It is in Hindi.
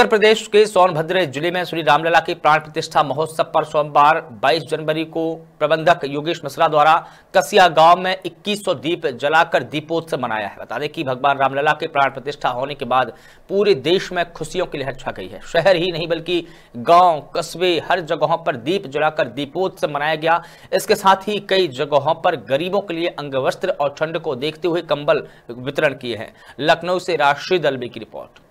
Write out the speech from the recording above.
उत्तर प्रदेश के सोनभद्र जिले में श्री रामलला के प्राण प्रतिष्ठा महोत्सव पर सोमवार 22 जनवरी को प्रबंधक योगेश मिश्रा द्वारा कसिया गांव में 2100 दीप जलाकर दीपोत्सव मनाया है बता दें कि भगवान रामलला के प्राण प्रतिष्ठा होने के बाद पूरे देश में खुशियों की लहर छा गई है शहर ही नहीं बल्कि गांव कस्बे हर जगहों पर दीप जलाकर दीपोत्सव मनाया गया इसके साथ ही कई जगहों पर गरीबों के लिए अंगवस्त्र और ठंड को देखते हुए कंबल वितरण किए हैं लखनऊ से राष्ट्रीय दलबे की रिपोर्ट